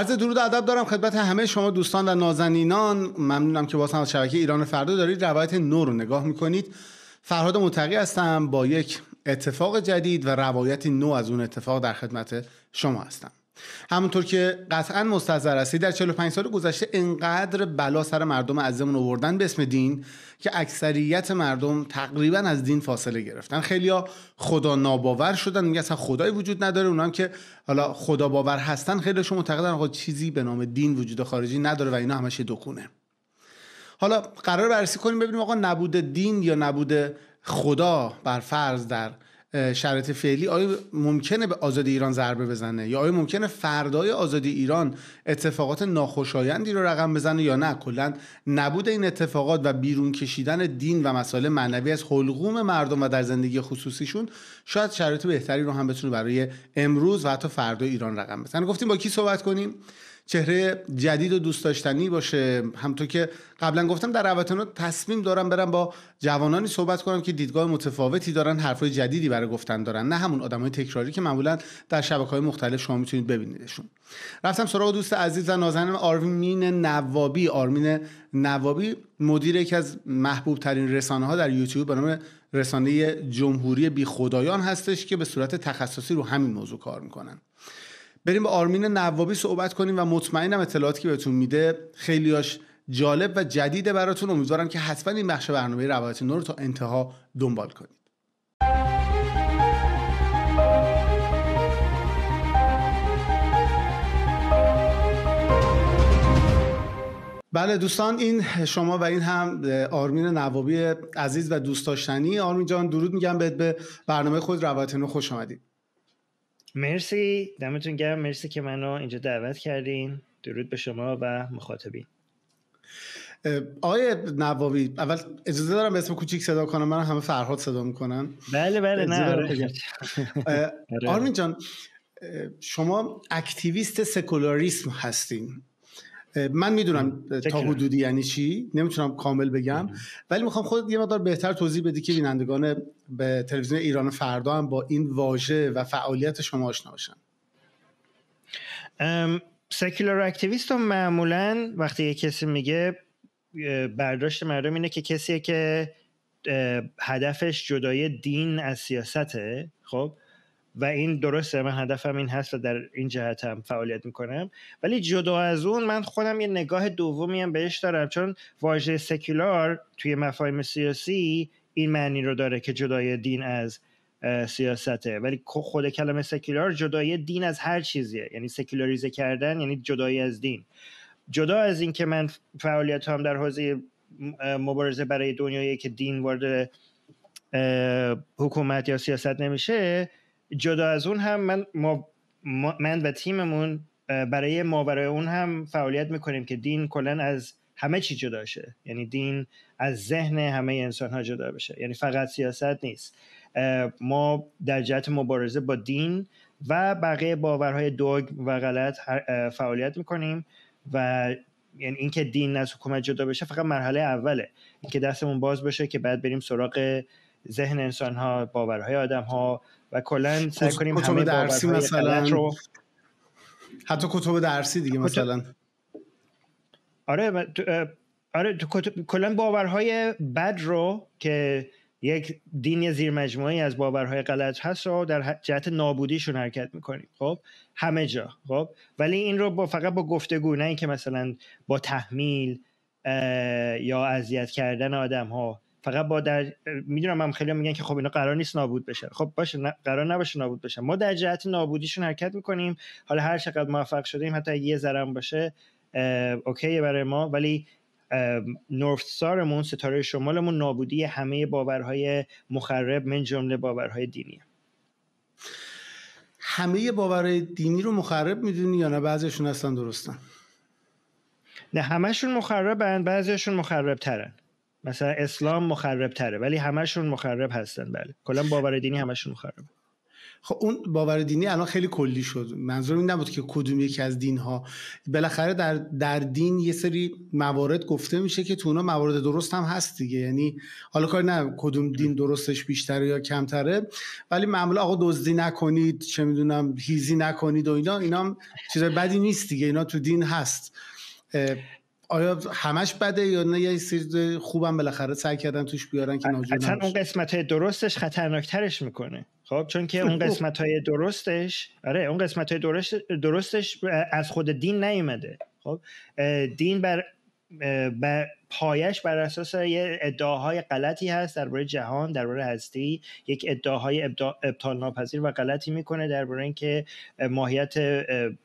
عرض درود ادب دارم خدمت همه شما دوستان و نازنینان ممنونم که باز از شبکه ایران فردا دارید روایت نو رو نگاه میکنید فرهاد متقی هستم با یک اتفاق جدید و روایتی نو از اون اتفاق در خدمت شما هستم همونطور که قطعا مستظر هستی در 45 سال گذشته انقدر بلا سر مردم عزمون آوردن به اسم دین که اکثریت مردم تقریبا از دین فاصله گرفتن خیلیا خدا ناباور شدن میگه اصلا خدای وجود نداره اونام که حالا خدا باور هستن خیلیشون معتقدن آقا چیزی به نام دین وجود خارجی نداره و اینا همش دکونه حالا قرار بررسی کنیم ببینیم آقا نبود دین یا نبود خدا بر فرض در شرایط فعلی آیا ممکنه به آزادی ایران ضربه بزنه یا آیا ممکنه فردای آزادی ایران اتفاقات ناخوشایندی رو رقم بزنه یا نه کلا نبود این اتفاقات و بیرون کشیدن دین و مسائل معنوی از حلقوم مردم و در زندگی خصوصیشون شاید شرایط بهتری رو هم بتونه برای امروز و حتی فردای ایران رقم بزنه گفتیم با کی صحبت کنیم چهره جدید و دوست داشتنی باشه همطور که قبلا گفتم در اوتنو تصمیم دارم برم با جوانانی صحبت کنم که دیدگاه متفاوتی دارن حرفای جدیدی برای گفتن دارن نه همون آدمای تکراری که معمولا در شبکه های مختلف شما میتونید ببینیدشون رفتم سراغ دوست عزیز و نازنین آرمین نوابی آرمین نوابی مدیر یکی از محبوب ترین رسانه ها در یوتیوب به نام رسانه جمهوری بی خدایان هستش که به صورت تخصصی رو همین موضوع کار میکنن بریم با آرمین نوابی صحبت کنیم و مطمئنم اطلاعاتی که بهتون میده خیلیاش جالب و جدیده براتون امیدوارم که حتما این بخش برنامه روایت نور رو تا انتها دنبال کنید بله دوستان این شما و این هم آرمین نوابی عزیز و دوست داشتنی آرمین جان درود میگم بهت به برنامه خود روایت نو خوش آمدید مرسی دمتون گرم مرسی که منو اینجا دعوت کردین درود به شما و مخاطبین آقای نواوی اول اجازه دارم به اسم کوچیک صدا کنم من همه فرهاد صدا میکنن بله بله نه آره. آره. آرمین جان شما اکتیویست سکولاریسم هستین من میدونم تا حدودی یعنی چی نمیتونم کامل بگم ولی میخوام خود یه مقدار بهتر توضیح بدی که بینندگان به تلویزیون ایران فردا هم با این واژه و فعالیت شما آشنا باشن سکولار اکتیویست معمولا وقتی یه کسی میگه برداشت مردم اینه که کسیه که هدفش جدای دین از سیاسته خب و این درسته من هدفم این هست و در این جهت هم فعالیت میکنم ولی جدا از اون من خودم یه نگاه دومی هم بهش دارم چون واژه سکولار توی مفاهیم سیاسی این معنی رو داره که جدای دین از سیاسته ولی خود کلمه سکولار جدای دین از هر چیزیه یعنی سکولاریزه کردن یعنی جدایی از دین جدا از این که من فعالیت هم در حوزه مبارزه برای دنیایی که دین وارد حکومت یا سیاست نمیشه جدا از اون هم من, ما من و تیممون برای ماورای اون هم فعالیت میکنیم که دین کلا از همه چی جدا شه یعنی دین از ذهن همه انسان ها جدا بشه یعنی فقط سیاست نیست ما در جهت مبارزه با دین و بقیه باورهای دوگ و غلط فعالیت میکنیم و یعنی اینکه دین از حکومت جدا بشه فقط مرحله اوله اینکه دستمون باز بشه که بعد بریم سراغ ذهن انسان ها باورهای آدم ها و کلا سعی خب، کنیم کتب درسی مثلا حتی کتب درسی دیگه مثلا آره آره کلا باورهای بد رو که یک دین زیر مجموعی از باورهای غلط هست رو در جهت نابودیشون حرکت میکنیم خب همه جا خب ولی این رو با فقط با گفتگو نه اینکه مثلا با تحمیل یا اذیت کردن آدم ها فقط با در میدونم هم خیلی میگن که خب اینا قرار نیست نابود بشه خب باشه قرار نباشه نابود بشه ما در جهت نابودیشون حرکت میکنیم حالا هر چقدر موفق شدیم حتی یه ذرم باشه اوکی برای ما ولی نورث سارمون ستاره شمالمون نابودی همه باورهای مخرب من جمله باورهای دینیه همه باورهای دینی رو مخرب میدونی یا نه بعضیشون هستن درستن نه همشون مخربن بعضیشون مخرب مثلا اسلام مخرب تره ولی همشون مخرب هستن بله کلا باور دینی همشون مخرب خب اون باور دینی الان خیلی کلی شد منظور این نبود که کدوم یکی از دین ها بالاخره در, در دین یه سری موارد گفته میشه که تو اونا موارد درست هم هست دیگه یعنی حالا کار نه کدوم دین درستش بیشتره یا کمتره ولی معمولا آقا دزدی نکنید چه میدونم هیزی نکنید و اینا اینا چیزای چیز بدی نیست دیگه اینا تو دین هست آیا همش بده یا نه یه سری خوبم بالاخره سعی کردن توش بیارن که ناجور اصلا اون قسمت های درستش خطرناکترش میکنه خب چون که اون قسمت های درستش آره اون قسمت های درستش از خود دین نیومده خب دین بر پایش بر اساس یه ادعاهای غلطی هست درباره جهان درباره هستی یک ادعاهای ابطال ناپذیر و غلطی میکنه درباره اینکه ماهیت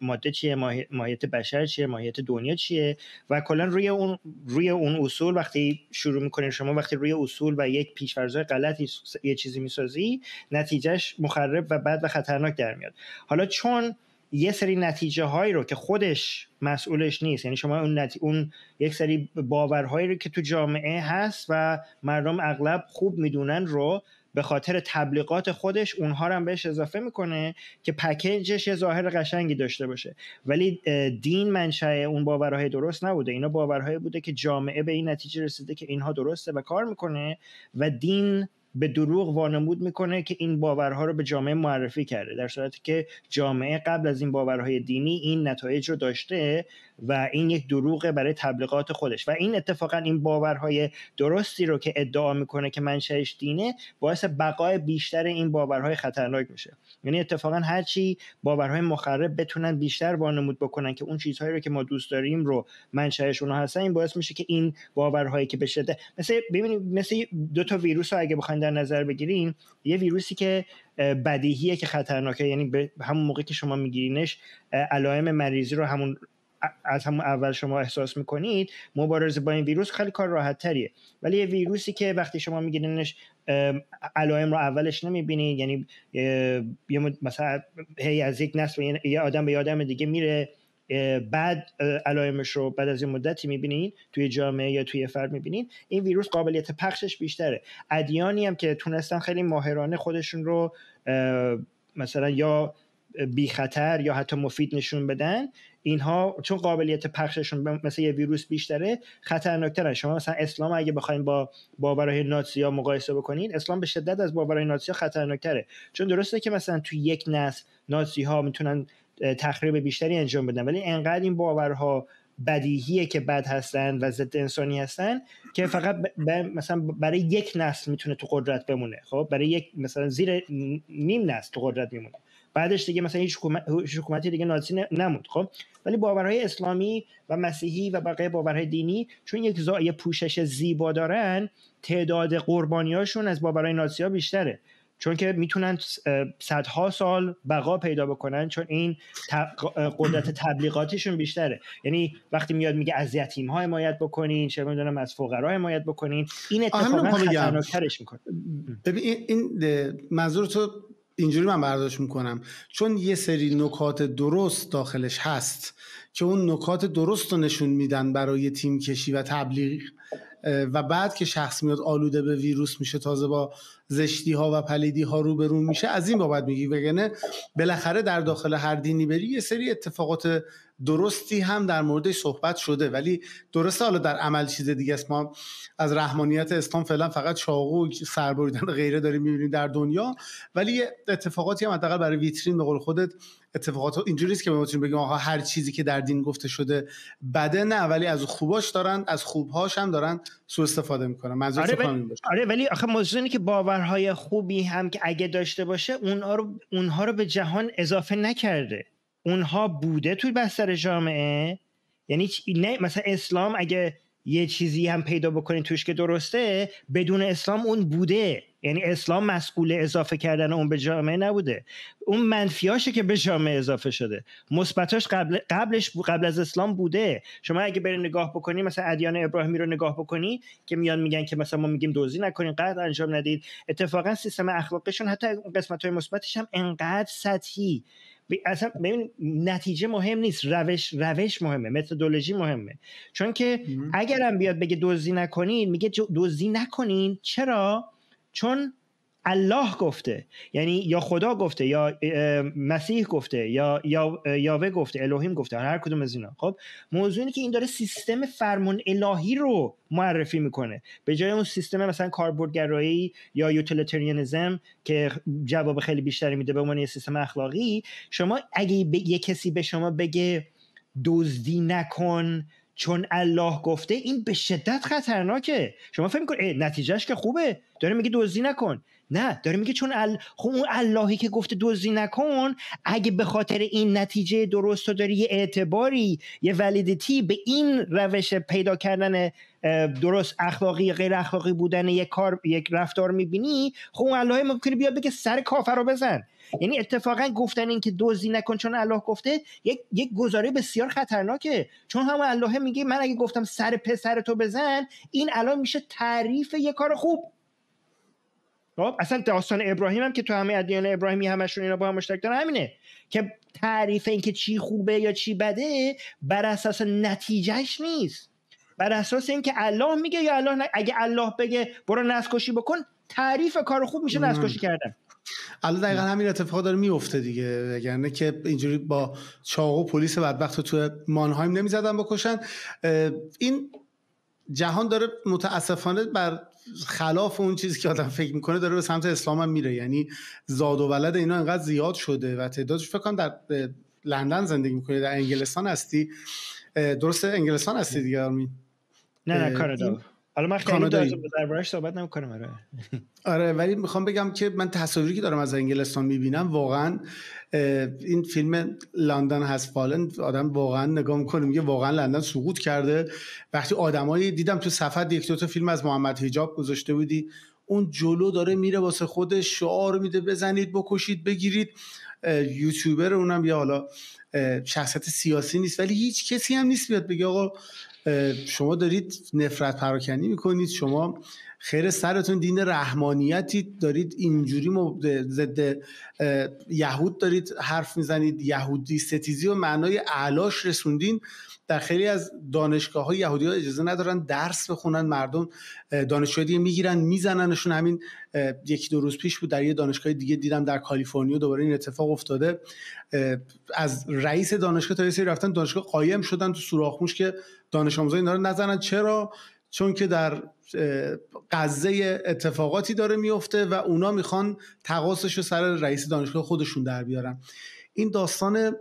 ماده چیه ماهیت بشر چیه ماهیت دنیا چیه و کلا روی اون روی اون اصول وقتی شروع میکنین شما وقتی روی اصول و یک پیشورزای غلطی یه چیزی میسازی نتیجهش مخرب و بد و خطرناک در میاد حالا چون یه سری نتیجه هایی رو که خودش مسئولش نیست یعنی شما اون, اون یک سری باورهایی رو که تو جامعه هست و مردم اغلب خوب میدونن رو به خاطر تبلیغات خودش اونها رو هم بهش اضافه میکنه که پکیجش یه ظاهر قشنگی داشته باشه ولی دین منشأ اون باورهای درست نبوده اینا باورهایی بوده که جامعه به این نتیجه رسیده که اینها درسته و کار میکنه و دین به دروغ وانمود میکنه که این باورها رو به جامعه معرفی کرده در صورتی که جامعه قبل از این باورهای دینی این نتایج رو داشته و این یک دروغ برای تبلیغات خودش و این اتفاقا این باورهای درستی رو که ادعا میکنه که منشأش دینه باعث بقای بیشتر این باورهای خطرناک میشه یعنی اتفاقا هرچی باورهای مخرب بتونن بیشتر وانمود بکنن که اون چیزهایی رو که ما دوست داریم رو منشأش اونها هستن این باعث میشه که این باورهایی که به شده مثل ببینید مثل دو تا ویروس رو اگه بخواید در نظر بگیریم یه ویروسی که بدیهیه که خطرناکه یعنی همون موقع که شما میگیرینش علائم مریضی رو همون از همون اول شما احساس میکنید مبارزه با این ویروس خیلی کار راحت تریه ولی یه ویروسی که وقتی شما میگیرینش علائم رو اولش نمیبینید یعنی یه مثلا هی از یک نسل یه آدم به یه آدم دیگه میره بعد علائمش رو بعد از این مدتی میبینین توی جامعه یا توی فرد میبینین این ویروس قابلیت پخشش بیشتره ادیانی هم که تونستن خیلی ماهرانه خودشون رو مثلا یا بی خطر یا حتی مفید نشون بدن اینها چون قابلیت پخششون مثل یه ویروس بیشتره خطرناکترن شما مثلا اسلام اگه بخوایم با باورهای ناتسیا مقایسه بکنین اسلام به شدت از باورهای ناتسیا خطرناکتره چون درسته که مثلا تو یک نسل ناتسی ها میتونن تخریب بیشتری انجام بدن ولی انقدر این باورها بدیهیه که بد هستن و ضد انسانی هستن که فقط مثلا برای یک نسل میتونه تو قدرت بمونه خب برای یک مثلا زیر نیم نسل تو قدرت میمونه بعدش دیگه مثلا هیچ حکومتی دیگه نازی نمود خب ولی باورهای اسلامی و مسیحی و بقیه باورهای دینی چون یک زاویه پوشش زیبا دارن تعداد قربانیاشون از باورهای نازی ها بیشتره چون که میتونن صدها سال بقا پیدا بکنن چون این قدرت تبلیغاتیشون بیشتره یعنی وقتی میاد میگه از یتیم ها حمایت بکنین چه میدونم از فقرا حمایت بکنین این اتفاقا خطرناکترش میکنه ببین این منظور تو اینجوری من برداشت میکنم چون یه سری نکات درست داخلش هست که اون نکات درست رو نشون میدن برای تیم کشی و تبلیغ و بعد که شخص میاد آلوده به ویروس میشه تازه با زشتی ها و پلیدی ها روبرو میشه از این بابت میگی وگرنه بالاخره در داخل هر دینی بری یه سری اتفاقات درستی هم در مورد صحبت شده ولی درسته حالا در عمل چیز دیگه است ما از رحمانیت اسلام فعلا فقط چاقو سربریدن غیره داریم میبینیم در دنیا ولی اتفاقاتی هم حداقل برای ویترین به قول خودت اتفاقات اینجوری است که ما بتونیم بگیم آقا هر چیزی که در دین گفته شده بده نه ولی از خوباش دارن از خوبهاش هم دارن سوء استفاده میکنن منظور آره, ولی... آره ولی آخه موضوع اینه که باورهای خوبی هم که اگه داشته باشه اونها رو اونها رو به جهان اضافه نکرده اونها بوده توی بستر جامعه یعنی نه مثلا اسلام اگه یه چیزی هم پیدا بکنین توش که درسته بدون اسلام اون بوده یعنی اسلام مسئول اضافه کردن اون به جامعه نبوده اون منفیاشه که به جامعه اضافه شده مثبتاش قبل قبلش قبل از اسلام بوده شما اگه برین نگاه بکنی مثلا ادیان ابراهیمی رو نگاه بکنی که میان میگن که مثلا ما میگیم دزدی نکنین قدر انجام ندید اتفاقا سیستم اخلاقشون حتی قسمت های مثبتش هم انقدر سطحی اصلا ببین نتیجه مهم نیست روش روش مهمه متدولوژی مهمه چون که اگرم بیاد بگه دزدی نکنین میگه دزدی نکنین چرا چون الله گفته یعنی یا خدا گفته یا مسیح گفته یا یا یاوه گفته الوهیم گفته هر کدوم از اینا خب موضوع اینه که این داره سیستم فرمون الهی رو معرفی میکنه به جای اون سیستم مثلا کاربردگرایی یا یوتلیتریانیسم که جواب خیلی بیشتری میده به عنوان یه سیستم اخلاقی شما اگه یه کسی به شما بگه دزدی نکن چون الله گفته این به شدت خطرناکه شما فکر میکنید نتیجهش که خوبه داره میگه دزدی نکن نه داره میگه چون ال... خب اون اللهی که گفته دزدی نکن اگه به خاطر این نتیجه درست داری یه اعتباری یه ولیدیتی به این روش پیدا کردن درست اخلاقی غیر اخلاقی بودن یک کار یک رفتار میبینی خب اون الله ممکنه بیاد بگه سر کافر رو بزن یعنی اتفاقا گفتن این که دزدی نکن چون الله گفته یک گزاره بسیار خطرناکه چون هم الله میگه من اگه گفتم سر پسر تو بزن این الان میشه تعریف یه کار خوب خب اصلا داستان ابراهیم هم که تو همه ادیان ابراهیمی همشون اینا با هم مشترک دارن همینه که تعریف اینکه چی خوبه یا چی بده بر اساس نتیجهش نیست بر اساس اینکه الله میگه یا الله اگه الله بگه برو نسکشی بکن تعریف کار خوب میشه نسکشی کردن الان دقیقا همین اتفاق داره میفته دیگه وگرنه که اینجوری با چاقو پلیس بدبخت تو مانهایم نمیزدن بکشن این جهان داره متاسفانه بر خلاف اون چیزی که آدم فکر میکنه داره به سمت اسلام هم میره یعنی زاد و ولد اینا انقدر زیاد شده و تعدادش فکر کنم در لندن زندگی میکنه در انگلستان هستی درسته انگلستان هستی دیگه نه نه کانادا حالا من خیلی دربارش صحبت نمیکنم آره آره ولی میخوام بگم که من تصاویری که دارم از انگلستان میبینم واقعا این فیلم لندن هست فالن آدم واقعا نگاه میکنه میگه واقعا لندن سقوط کرده وقتی آدمایی دیدم تو صفحه یک دو تا فیلم از محمد حجاب گذاشته بودی اون جلو داره میره واسه خودش شعار میده بزنید بکشید بگیرید یوتیوبر اونم یا حالا شخصیت سیاسی نیست ولی هیچ کسی هم نیست بیاد بگه آقا شما دارید نفرت پراکنی میکنید شما خیر سرتون دین رحمانیتی دارید اینجوری ضد یهود دارید حرف میزنید یهودی ستیزی و معنای علاش رسوندین در خیلی از دانشگاه های یهودی ها اجازه ندارن درس بخونن مردم دانشجوی دیگه میگیرن میزننشون همین یکی دو روز پیش بود در یه دانشگاه دیگه دیدم در کالیفرنیا دوباره این اتفاق افتاده از رئیس دانشگاه تا رفتن دانشگاه قایم شدن تو سوراخ که دانش آموزای اینا رو نزنن چرا چون که در قضه اتفاقاتی داره میفته و اونا میخوان تقاصش رو سر رئیس دانشگاه خودشون در بیارن این داستان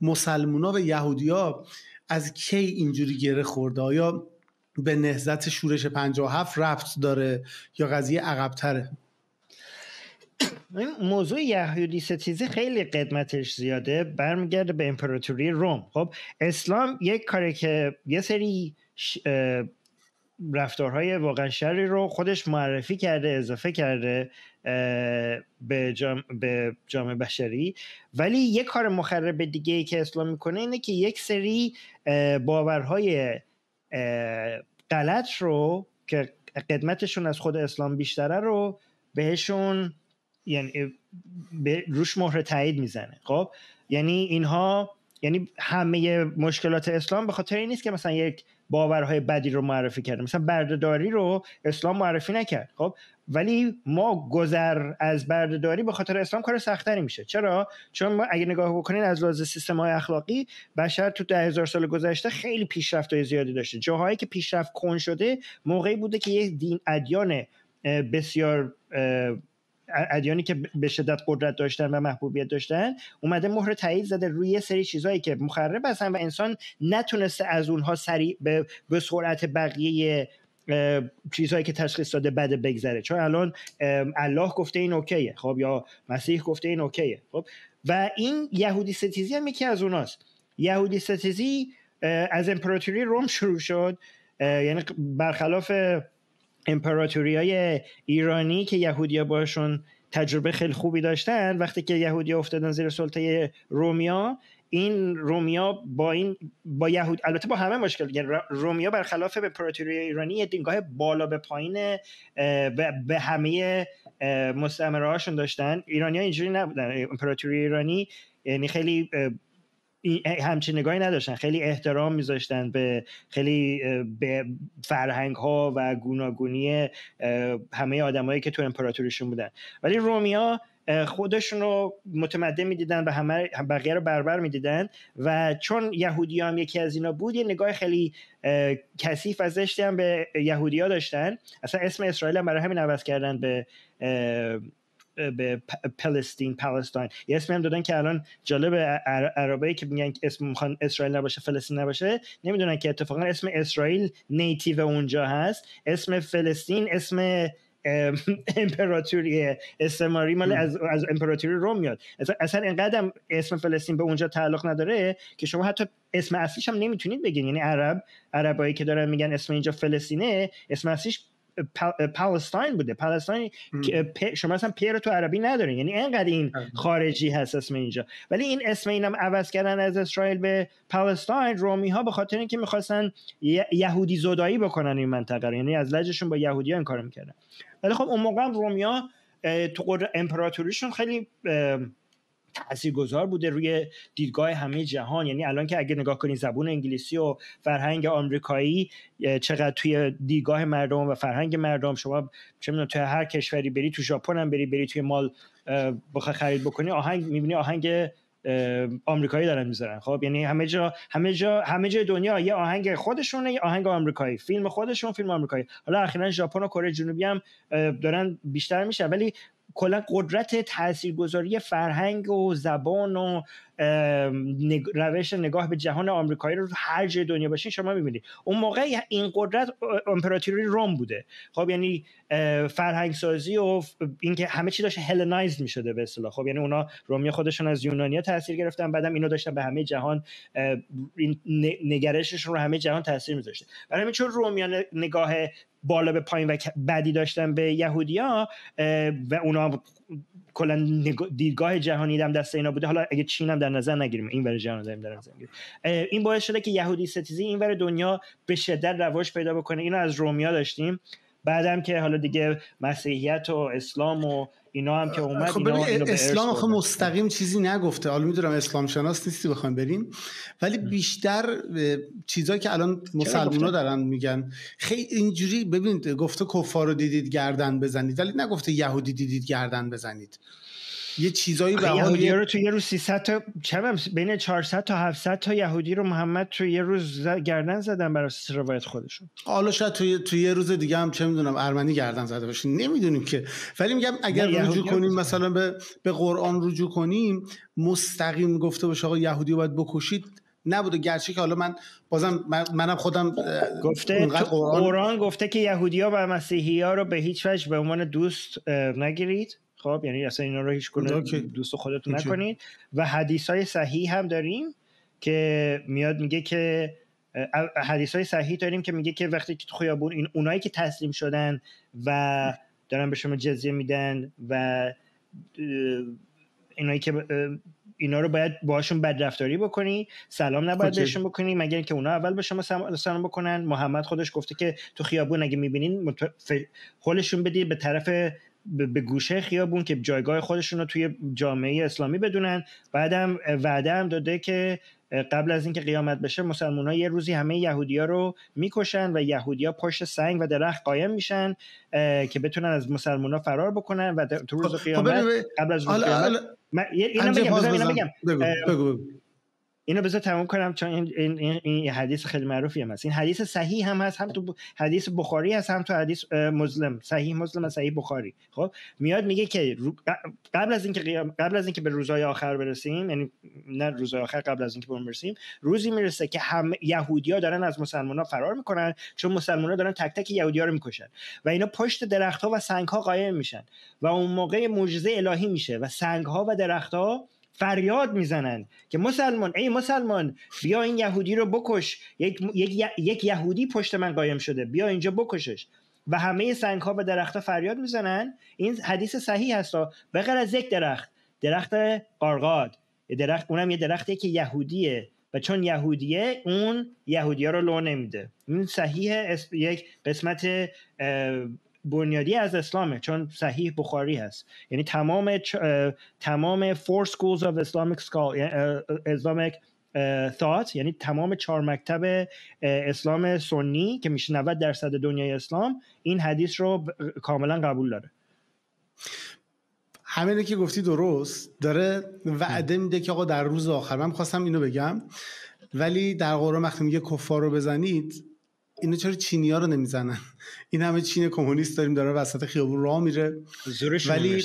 مسلمونا و یهودیا از کی اینجوری گره خورده یا به نهزت شورش 57 رفت داره یا قضیه عقبتره این موضوع یهودی ستیزی خیلی قدمتش زیاده برمیگرده به امپراتوری روم خب اسلام یک کاری که یه سری رفتارهای واقعا شری رو خودش معرفی کرده اضافه کرده به, جام... به جامعه بشری ولی یک کار مخرب دیگه ای که اسلام میکنه اینه که یک سری باورهای غلط رو که قدمتشون از خود اسلام بیشتره رو بهشون یعنی به روش مهر تایید میزنه خب یعنی اینها یعنی همه مشکلات اسلام به خاطر این نیست که مثلا یک باورهای بدی رو معرفی کرده مثلا بردهداری رو اسلام معرفی نکرد خب ولی ما گذر از بردهداری به خاطر اسلام کار سختری میشه چرا چون ما اگه نگاه بکنین از لحاظ سیستم های اخلاقی بشر تو ده هزار سال گذشته خیلی پیشرفت های زیادی داشته جاهایی که پیشرفت کن شده موقعی بوده که یک دین ادیان بسیار ادیانی که به شدت قدرت داشتن و محبوبیت داشتن اومده مهر تایید زده روی سری چیزهایی که مخرب هستن و انسان نتونسته از اونها سریع به, به سرعت بقیه چیزهایی که تشخیص داده بده بگذره چون الان الله گفته این اوکیه خب یا مسیح گفته این اوکیه خب و این یهودی ستیزی هم یکی از اوناست یهودی ستیزی از امپراتوری روم شروع شد یعنی برخلاف امپراتوری های ایرانی که یهودیا باشون تجربه خیلی خوبی داشتن وقتی که یهودیا افتادن زیر سلطه رومیا این رومیا با این با یهود البته با همه مشکل دیگه یعنی رومیا برخلاف به امپراتوری ایرانی یه دینگاه بالا به پایین به همه مستعمره هاشون داشتن ایرانی اینجوری نبودن امپراتوری ایرانی یعنی خیلی همچین نگاهی نداشتن خیلی احترام میذاشتن به خیلی به فرهنگ ها و گوناگونی همه آدمایی که تو امپراتوریشون بودن ولی رومیا خودشون رو متمدن میدیدن و همه بقیه رو بربر میدیدن و چون یهودی هم یکی از اینا بود یه نگاه خیلی کثیف و هم به یهودیا داشتن اصلا اسم اسرائیل هم برای همین عوض کردن به به پلستین یه اسمی هم دادن که الان جالب عربایی که میگن اسم میخوان اسرائیل نباشه فلسطین نباشه نمیدونن که اتفاقا اسم اسرائیل نیتیو اونجا هست اسم فلسطین اسم امپراتوری استعماری مال از, امپراتوری روم میاد اصلا اینقدر اسم فلسطین به اونجا تعلق نداره که شما حتی اسم اصلیش هم نمیتونید بگین یعنی عرب عربایی که دارن میگن اسم اینجا فلسطینه اسم اصلیش پالستاین بوده پالستاین شما اصلا پیر تو عربی ندارین یعنی انقدر این بله. خارجی هست اسم اینجا ولی این اسم اینم عوض کردن از اسرائیل به پالستاین رومی ها به خاطر اینکه میخواستن یهودی زدایی بکنن این منطقه رو یعنی از لجشون با یهودی ها این میکردن ولی خب اون موقع هم ها تو امپراتوریشون خیلی تاثیرگذار بوده روی دیدگاه همه جهان یعنی الان که اگه نگاه کنید زبون انگلیسی و فرهنگ آمریکایی چقدر توی دیدگاه مردم و فرهنگ مردم شما چه میدونم توی هر کشوری بری تو ژاپن هم بری بری توی مال بخوای خرید بکنی آهنگ میبینی آهنگ آمریکایی دارن میذارن خب یعنی همه جا همه جا همه جا دنیا یه آهنگ خودشونه یه آهنگ آمریکایی فیلم خودشون فیلم آمریکایی حالا اخیرا ژاپن و کره جنوبی هم دارن بیشتر میشه ولی کلا قدرت تاثیرگذاری فرهنگ و زبان و روش نگاه به جهان آمریکایی رو هر جای دنیا باشین شما میبینید اون موقع این قدرت امپراتوری روم بوده خب یعنی فرهنگ سازی و اینکه همه چی داشت هلنایز میشده به اصطلاح خب یعنی اونا رومیا خودشون از یونانیا تاثیر گرفتن بعدم اینو داشتن به همه جهان نگرششون رو همه جهان تاثیر میذاشته برای همین چون رومیان نگاه بالا به پایین و بدی داشتن به یهودیا و اونا کلا دیدگاه جهانی دم دست اینا بوده حالا اگه چین هم در نظر نگیریم این برای جهان داریم در نظر نگیریم این باعث شده که یهودی ستیزی این ور دنیا به شدت رواج پیدا بکنه اینو از رومیا داشتیم بعدم که حالا دیگه مسیحیت و اسلام و اینا هم که اومد خب اینا اسلام خب مستقیم چیزی نگفته حالا میدونم اسلام شناس نیستی بخوام بریم ولی بیشتر چیزایی که الان ها دارن میگن خیلی اینجوری ببینید گفته کفار رو دیدید گردن بزنید ولی نگفته یهودی دیدید گردن بزنید یه چیزایی به یهودی رو تو یه روز 300 تا چند بین 400 تا 700 تا یهودی رو محمد تو یه روز گردن زدن برای روایت خودشون حالا شاید تو تو یه روز دیگه هم چه میدونم ارمنی گردن زده باشه نمیدونیم که ولی میگم اگر رجوع کنیم مثلا به به قرآن رجوع کنیم مستقیم گفته باشه آقا یهودی باید بکشید نبوده گرچه که حالا من بازم منم خودم گفته قرآن... قرآن گفته که یهودی ها و مسیحی ها رو به هیچ وجه به عنوان دوست نگیرید خب یعنی اصلا اینا رو هیچ کنه دوست خودتون نکنید و حدیث های صحیح هم داریم که میاد میگه که حدیث های صحیح داریم که میگه که وقتی که تو خیابون این اونایی که تسلیم شدن و دارن به شما جزیه میدن و اینایی که اینا رو باید باهاشون بدرفتاری بکنی سلام نباید خب، بهشون بکنی مگر اینکه اونا اول به شما سلام بکنن محمد خودش گفته که تو خیابون اگه میبینین حلشون بدی به طرف به گوشه خیابون که جایگاه خودشون رو توی جامعه اسلامی بدونن بعدم وعده هم داده که قبل از اینکه قیامت بشه مسلمان ها یه روزی همه یهودیا رو میکشن و یهودیا پشت سنگ و درخت قایم میشن که بتونن از مسلمان ها فرار بکنن و تو روز خب، خب، قیامت قبل از روز قیامت اینو بذار تمام کنم چون این, این, این حدیث خیلی معروفی هست این حدیث صحیح هم هست هم تو حدیث بخاری هست هم تو حدیث مسلم صحیح مسلم و صحیح بخاری خب میاد میگه که قبل از اینکه قبل از اینکه به روزهای آخر برسیم یعنی نه روزهای آخر قبل از اینکه برسیم روزی میرسه که هم یهودیا دارن از مسلمان ها فرار میکنن چون مسلمان ها دارن تک تک یهودیا رو میکشن و اینا پشت درختها و سنگ قایم میشن و اون موقع معجزه الهی میشه و سنگ و درختها فریاد میزنن که مسلمان ای مسلمان بیا این یهودی رو بکش یک, یک،, یهودی پشت من قایم شده بیا اینجا بکشش و همه سنگ ها به درخت ها فریاد میزنن این حدیث صحیح هست به غیر از یک درخت درخت قارقاد درخت اونم یه درختی که یهودیه و چون یهودیه اون یهودی رو لو نمیده این صحیح یک قسمت بنیادی از اسلامه چون صحیح بخاری هست یعنی تمام تمام schools of Islamic thought یعنی تمام چهار مکتب اسلام سنی که میشه 90 درصد دنیای اسلام این حدیث رو کاملا قبول داره همینه که گفتی درست داره وعده میده که آقا در روز آخر من خواستم اینو بگم ولی در قرآن وقتی میگه کفار رو بزنید اینو چرا چینیا رو نمیزنن این همه چین کمونیست داریم داره وسط خیابون راه میره ولی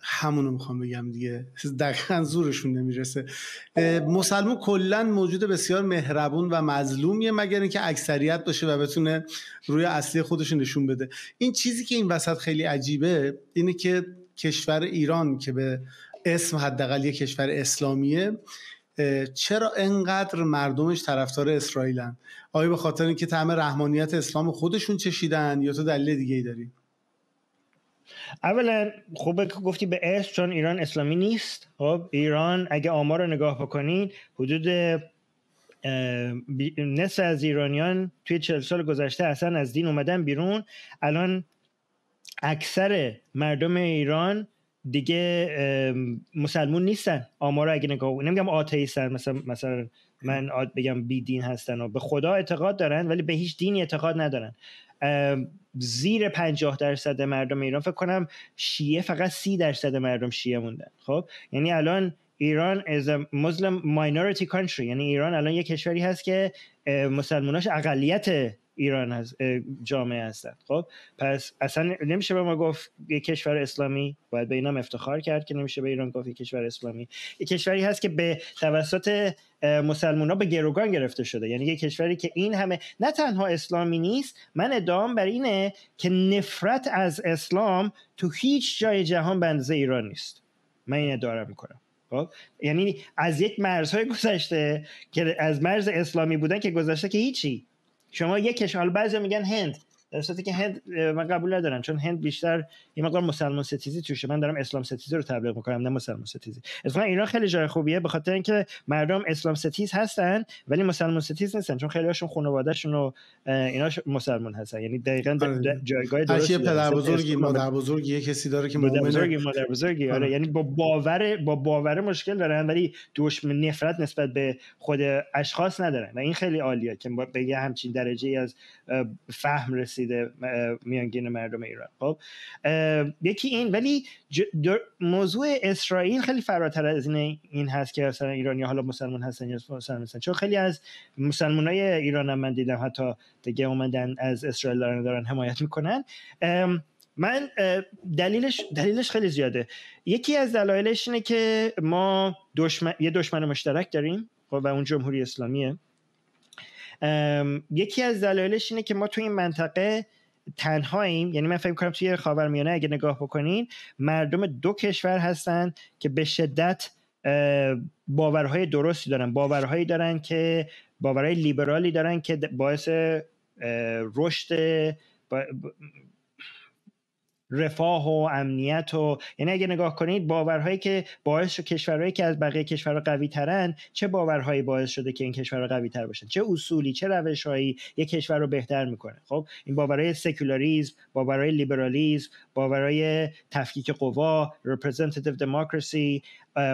همونو میخوام بگم دیگه دقیقا زورشون نمیرسه مسلمون کلا موجود بسیار مهربون و مظلومیه مگر اینکه اکثریت باشه و بتونه روی اصلی خودشون نشون بده این چیزی که این وسط خیلی عجیبه اینه که کشور ایران که به اسم حداقل یک کشور اسلامیه چرا انقدر مردمش طرفدار اسرائیلن آیا به خاطر اینکه طعم رحمانیت اسلام خودشون چشیدن یا تو دلیل دیگه ای داری اولا خوبه که گفتی به اس. چون ایران اسلامی نیست خب ایران اگه آمار رو نگاه بکنید حدود نصف از ایرانیان توی چل سال گذشته اصلا از دین اومدن بیرون الان اکثر مردم ایران دیگه مسلمون نیستن آمارا اگه نگاه نمیگم آتیستن مثلا مثلا من بگم بی دین هستن و به خدا اعتقاد دارن ولی به هیچ دینی اعتقاد ندارن زیر پنجاه درصد مردم ایران فکر کنم شیعه فقط سی درصد مردم شیعه موندن خب یعنی الان ایران از مسلم minority country یعنی ایران الان یه کشوری هست که مسلموناش اقلیت ایران هست جامعه هستند خب پس اصلا نمیشه به ما گفت یک کشور اسلامی باید به اینام افتخار کرد که نمیشه به ایران گفت یک کشور اسلامی یک کشوری هست که به توسط مسلمان ها به گروگان گرفته شده یعنی یک کشوری که این همه نه تنها اسلامی نیست من ادام بر اینه که نفرت از اسلام تو هیچ جای جهان به ایران نیست من این اداره میکنم خب یعنی از یک مرزهای گذشته که از مرز اسلامی بودن که گذشته که هیچی شما یک کشور بعضی میگن هند در که هند من قبول ندارم چون هند بیشتر یه مقدار مسلمان ستیزی توشه من دارم اسلام ستیزی رو تبلیغ میکنم نه مسلمان ستیزی اصلا ایران خیلی جای خوبیه به خاطر اینکه مردم اسلام ستیز هستن ولی مسلمان ستیز نیستن چون خیلی هاشون خانوادهشون و اینا مسلمان هستن یعنی دقیقاً آره. جایگاه درستی پدر بزرگی مادر بزرگی یه کسی داره که مادر بزرگی مادر بزرگی آره،, آره یعنی با باور با باور مشکل دارن ولی دشمن نفرت نسبت به خود اشخاص ندارن و این خیلی عالیه که به همچین درجه از فهم رسید رسیده میانگین مردم ایران خب یکی این ولی موضوع اسرائیل خیلی فراتر از این هست که اصلا ایرانی حالا مسلمان هستن یا مسلمان هستن چون خیلی از مسلمان های ایران هم من دیدم حتی دیگه اومدن از اسرائیل دارن, حمایت میکنن من دلیلش دلیلش خیلی زیاده یکی از دلایلش اینه که ما دشمن یه دشمن مشترک داریم خب، و اون جمهوری اسلامیه یکی از دلایلش اینه که ما تو این منطقه تنهاییم یعنی من فکر کنم توی میانه اگه نگاه بکنین مردم دو کشور هستن که به شدت باورهای درستی دارن باورهایی دارن که باورهای لیبرالی دارن که باعث رشد رفاه و امنیت و یعنی اگه نگاه کنید باورهایی که باعث شد کشورهایی که از بقیه کشورها قوی ترن چه باورهایی باعث شده که این کشورها قوی تر باشن چه اصولی چه روشهایی یک کشور رو بهتر میکنه خب این باورهای سکولاریزم باورهای لیبرالیزم باورهای تفکیک قوا representative democracy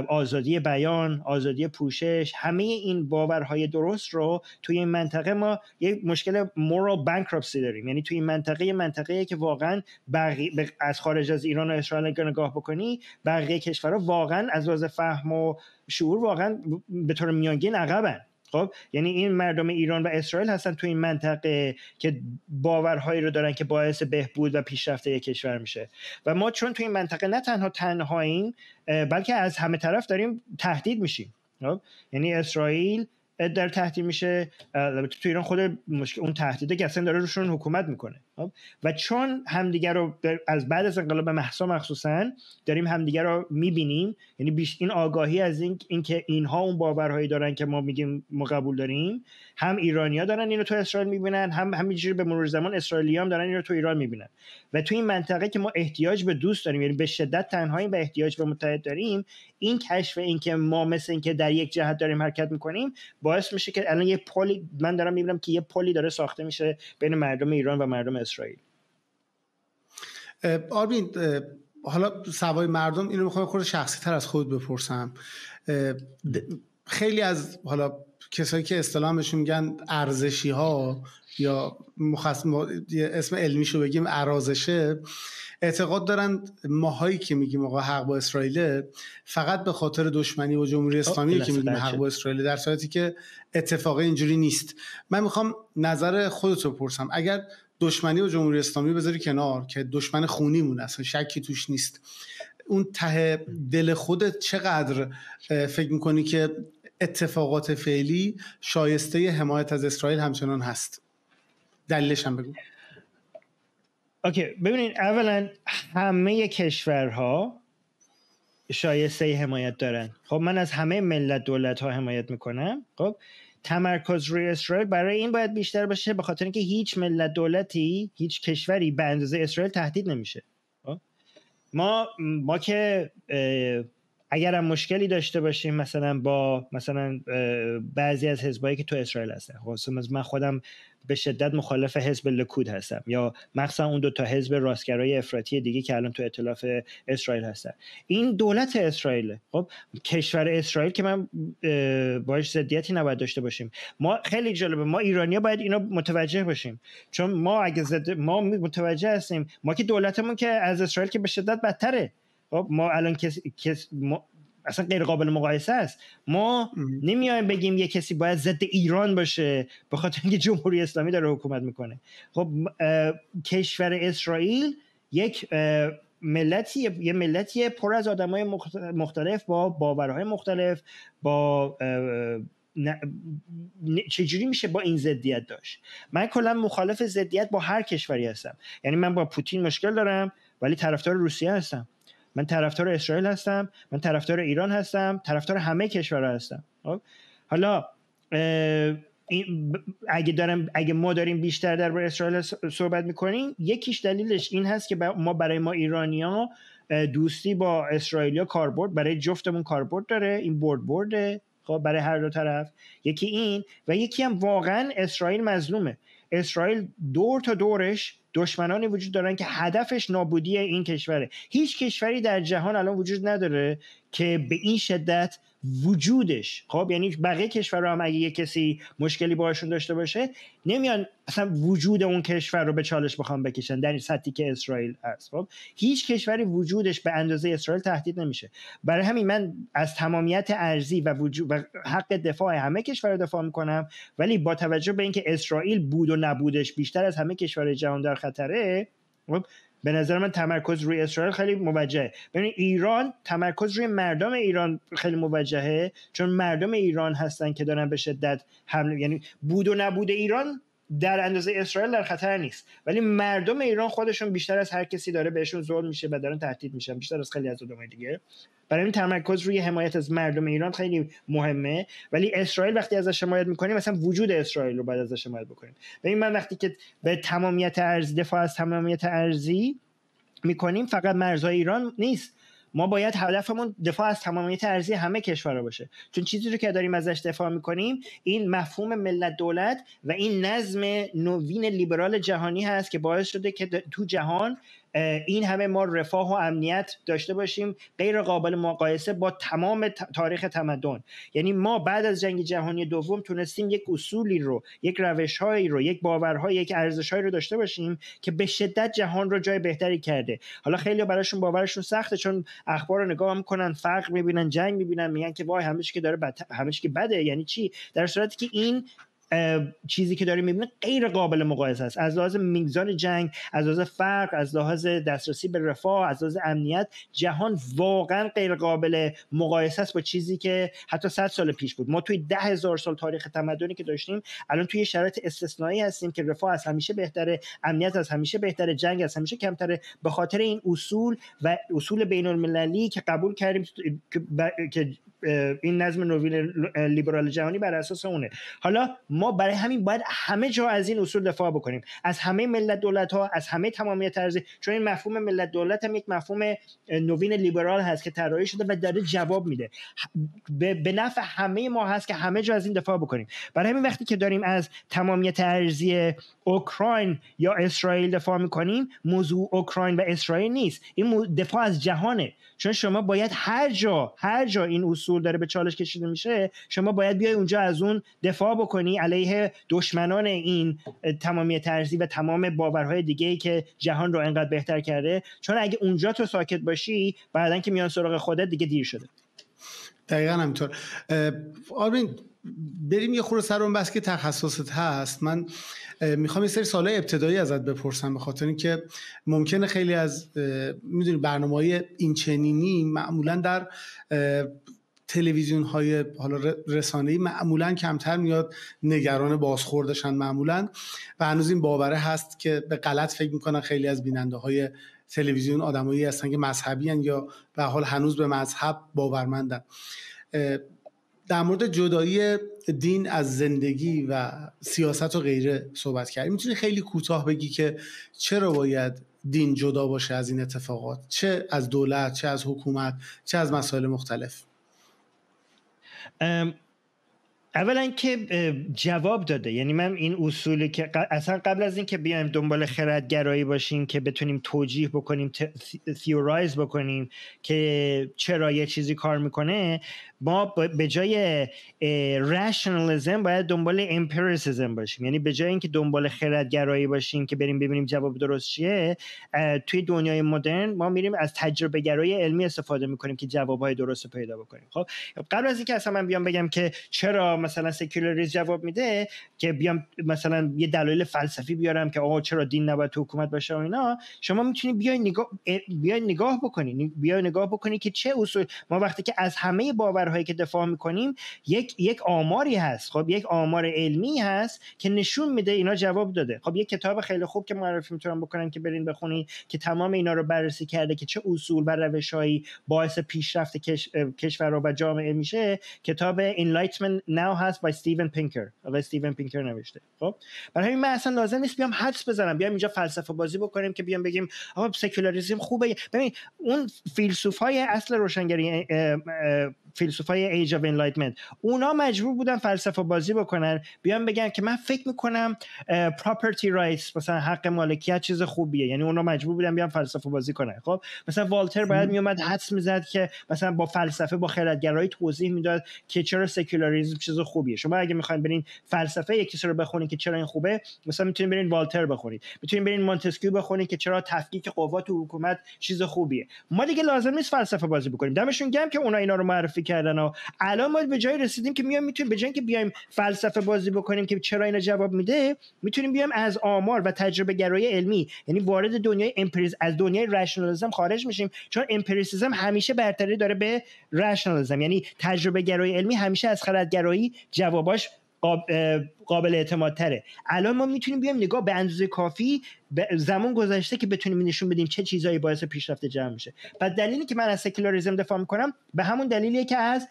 آزادی بیان آزادی پوشش همه این باورهای درست رو توی این منطقه ما یک مشکل مورال بانکراپسی داریم یعنی توی این منطقه منطقه که واقعا از خارج از ایران و اسرائیل نگاه بکنی بقیه کشورها واقعا از لحاظ فهم و شعور واقعا به طور میانگین عقبن خب یعنی این مردم ایران و اسرائیل هستن تو این منطقه که باورهایی رو دارن که باعث بهبود و پیشرفت یک کشور میشه و ما چون تو این منطقه نه تنها تنهاییم بلکه از همه طرف داریم تهدید میشیم خب یعنی اسرائیل در تهدید میشه تو ایران خود اون تهدیده که اصلا داره روشون حکومت میکنه خب؟ و چون همدیگر رو از بعد از انقلاب محسا مخصوصا داریم همدیگر رو میبینیم یعنی بیش این آگاهی از این اینکه اینها اون باورهایی دارن که ما میگیم ما قبول داریم هم ایرانیا دارن اینو تو اسرائیل میبینن هم همینجوری به مرور زمان هم دارن اینو تو ایران میبینن و تو این منطقه که ما احتیاج به دوست داریم یعنی به شدت تنهایی به احتیاج به متحد داریم این کشف اینکه ما مثل اینکه در یک جهت داریم حرکت میکنیم باعث میشه که الان یه پلی من دارم میبینم که یه پلی داره ساخته میشه بین مردم ایران و مردم اسرائیل آربین حالا سوای مردم اینو میخوام خود شخصی تر از خود بپرسم خیلی از حالا کسایی که اصطلاحشون میگن ارزشی ها یا مخص... اسم شو بگیم ارازشه اعتقاد دارن ماهایی که میگیم آقا حق با اسرائیل فقط به خاطر دشمنی با جمهوری اسلامی که میگیم حق با اسرائیل در صورتی که اتفاق اینجوری نیست من میخوام نظر خودتو بپرسم. اگر دشمنی و جمهوری اسلامی بذاری کنار که دشمن خونیمون اصلا شکی توش نیست اون ته دل خودت چقدر فکر میکنی که اتفاقات فعلی شایسته حمایت از اسرائیل همچنان هست دلیلش هم بگو اوکی ببینید اولا همه کشورها شایسته حمایت دارن خب من از همه ملت دولت ها حمایت میکنم خب تمرکز روی اسرائیل برای این باید بیشتر باشه به خاطر اینکه هیچ ملت دولتی هیچ کشوری به اندازه اسرائیل تهدید نمیشه خب؟ ما ما که اگر هم مشکلی داشته باشیم مثلا با مثلا بعضی از حزبایی که تو اسرائیل هستن خب من خودم به شدت مخالف حزب لکود هستم یا مخصوصا اون دو تا حزب راستگرای افراطی دیگه که الان تو ائتلاف اسرائیل هستن این دولت اسرائیل خب کشور اسرائیل که من باش ضدیتی نباید داشته باشیم ما خیلی جالبه ما ایرانیا باید اینو متوجه باشیم چون ما اگه ما متوجه هستیم ما که دولتمون که از اسرائیل که به شدت بدتره خب ما الان کس, کس اصلا غیر قابل مقایسه است ما نمیایم بگیم یه کسی باید ضد ایران باشه به خاطر اینکه جمهوری اسلامی داره حکومت میکنه خب کشور اسرائیل یک ملتی یه ملتی پر از آدمای مختلف با باورهای مختلف با چجوری میشه با این ضدیت داشت من کلا مخالف ضدیت با هر کشوری هستم یعنی من با پوتین مشکل دارم ولی طرفدار روسیه هستم من طرفدار اسرائیل هستم من طرفدار ایران هستم طرفدار همه کشورها هستم خب؟ حالا اگه دارم اگه ما داریم بیشتر در اسرائیل صحبت میکنیم یکیش دلیلش این هست که ما برای ما ایرانیا دوستی با اسرائیلیا کاربرد برای جفتمون کاربرد داره این برد برده خب برای هر دو طرف یکی این و یکی هم واقعا اسرائیل مظلومه اسرائیل دور تا دورش دشمنانی وجود دارن که هدفش نابودی این کشوره هیچ کشوری در جهان الان وجود نداره که به این شدت وجودش خب یعنی بقیه کشور هم اگه یه کسی مشکلی باشون داشته باشه نمیان اصلا وجود اون کشور رو به چالش بخوام بکشن در این سطحی که اسرائیل هست خب هیچ کشوری وجودش به اندازه اسرائیل تهدید نمیشه برای همین من از تمامیت ارزی و, و حق دفاع همه کشور دفاع میکنم ولی با توجه به اینکه اسرائیل بود و نبودش بیشتر از همه کشور جهان در خطره خب، به نظر من تمرکز روی اسرائیل خیلی موجهه ببینید ایران تمرکز روی مردم ایران خیلی موجهه چون مردم ایران هستن که دارن به شدت حمله یعنی بود و نبود ایران در اندازه اسرائیل در خطر نیست ولی مردم ایران خودشون بیشتر از هر کسی داره بهشون ظلم میشه و دارن تهدید میشن بیشتر از خیلی از آدمای دیگه برای این تمرکز روی حمایت از مردم ایران خیلی مهمه ولی اسرائیل وقتی ازش حمایت میکنیم مثلا وجود اسرائیل رو باید ازش حمایت بکنیم این من وقتی که به تمامیت ارزی دفاع از تمامیت ارزی میکنیم فقط مرزهای ایران نیست ما باید هدفمون دفاع از تمامیت ارزی همه کشورها باشه چون چیزی رو که داریم ازش دفاع میکنیم این مفهوم ملت دولت و این نظم نوین لیبرال جهانی هست که باعث شده که تو جهان این همه ما رفاه و امنیت داشته باشیم غیر قابل مقایسه با تمام تاریخ تمدن یعنی ما بعد از جنگ جهانی دوم تونستیم یک اصولی رو یک روشهایی رو یک باورها یک ارزشهایی رو داشته باشیم که به شدت جهان رو جای بهتری کرده حالا خیلی براشون باورشون سخته چون اخبار رو نگاه میکنن فقر میبینن جنگ میبینن میگن که وای همش که داره همش که بده یعنی چی در صورتی که این چیزی که داریم میبینیم غیر قابل مقایسه است از لحاظ میزان جنگ از لحاظ فرق، از لحاظ دسترسی به رفاه از لحاظ امنیت جهان واقعا غیر قابل مقایسه است با چیزی که حتی 100 سال پیش بود ما توی ده هزار سال تاریخ تمدنی که داشتیم الان توی شرایط استثنایی هستیم که رفاه از همیشه بهتره امنیت از همیشه بهتره جنگ از همیشه کمتره به خاطر این اصول و اصول بین المللی که قبول کردیم که این نظم نوین لیبرال جهانی بر اساس اونه حالا ما برای همین باید همه جا از این اصول دفاع بکنیم از همه ملت دولت ها از همه تمامیت ارزی چون این مفهوم ملت دولت هم یک مفهوم نوین لیبرال هست که طراحی شده و داره جواب میده به نفع همه ما هست که همه جا از این دفاع بکنیم برای همین وقتی که داریم از تمامیت ارزی اوکراین یا اسرائیل دفاع میکنیم موضوع اوکراین و اسرائیل نیست این دفاع از جهانه چون شما باید هر جا هر جا این اصول داره به چالش کشیده میشه شما باید بیای اونجا از اون دفاع بکنی علیه دشمنان این تمامی ترزی و تمام باورهای دیگه ای که جهان رو انقدر بهتر کرده چون اگه اونجا تو ساکت باشی بعدا که میان سراغ خودت دیگه دیر شده دقیقا همینطور آرمین بریم یه خورده سر بس که تخصصت هست من میخوام یه سری سال ابتدایی ازت بپرسم به خاطر اینکه ممکنه خیلی از میدونی برنامه های این معمولا در تلویزیون های حالا رسانه‌ای معمولا کمتر میاد نگران بازخوردشن معمولا و هنوز این باوره هست که به غلط فکر میکنن خیلی از بیننده های تلویزیون آدمایی هستن که مذهبی یا به حال هنوز به مذهب باورمندن در مورد جدایی دین از زندگی و سیاست و غیره صحبت کردیم میتونی خیلی کوتاه بگی که چرا باید دین جدا باشه از این اتفاقات چه از دولت چه از حکومت چه از مسائل مختلف اولا که جواب داده یعنی من این اصولی که اصلا قبل از اینکه بیایم دنبال خردگرایی باشیم که بتونیم توجیه بکنیم تیورایز بکنیم که چرا یه چیزی کار میکنه ما به جای رشنالیزم باید دنبال امپیریسیزم باشیم یعنی به جای اینکه دنبال خردگرایی باشیم که بریم ببینیم جواب درست چیه توی دنیای مدرن ما میریم از تجربه گرایی علمی استفاده میکنیم که جوابهای درست پیدا بکنیم خب قبل از اینکه اصلا من بیام بگم که چرا مثلا سکولاریز جواب میده که بیام مثلا یه دلایل فلسفی بیارم که آقا چرا دین نباید تو حکومت باشه و اینا شما میتونید بیای نگاه بیای نگاه بکنید بیای نگاه بکنید که چه اصول ما وقتی که از همه باورهایی که دفاع میکنیم یک یک آماری هست خب یک آمار علمی هست که نشون میده اینا جواب داده خب یک کتاب خیلی خوب که معرفی میتونم بکنم که برین بخونی که تمام اینا رو بررسی کرده که چه اصول و روشهایی باعث پیشرفت کشور و جامعه میشه کتاب Enlightenment Now now هست با استیون پینکر و استیون پینکر نوشته خب برای همین من اصلا لازم نیست بیام حدس بزنم بیام اینجا فلسفه بازی بکنیم که بیام بگیم آقا سکولاریسم خوبه ببین اون فیلسوفای های اصل روشنگری فیلسوفای ایج اف انلایتمنت اونا مجبور بودن فلسفه بازی بکنن بیان بگن که من فکر میکنم پراپرتی رایتس مثلا حق مالکیت چیز خوبیه یعنی اونا مجبور بودن بیان فلسفه بازی کنن خب مثلا والتر باید میومد حدس میزد که مثلا با فلسفه با خردگرایی توضیح میداد که چرا سکولاریسم چیز خوبیه شما اگه میخواین برین فلسفه یکی رو بخونید که چرا این خوبه مثلا میتونین برین والتر بخونید میتونین برین مونتسکیو بخونید که چرا تفکیک قوا تو حکومت چیز خوبیه ما دیگه لازم نیست فلسفه بازی بکنیم دمشون گم که اونا اینا رو معرفی کردن و الان ما به جای رسیدیم که میایم میتونیم به جای اینکه بیایم فلسفه بازی بکنیم که چرا اینا جواب میده میتونیم بیایم از آمار و تجربه گرایی علمی یعنی وارد دنیای امپریز از دنیای رشنالیسم خارج میشیم چون امپریسیزم همیشه برتری داره به رشنالیسم یعنی تجربه گرایی علمی همیشه از خردگرایی جواباش قابل اعتماد تره الان ما میتونیم بیایم نگاه به اندازه کافی زمان گذشته که بتونیم نشون بدیم چه چیزایی باعث پیشرفت جمع میشه و دلیلی که من از سکولاریسم دفاع میکنم به همون دلیلیه که از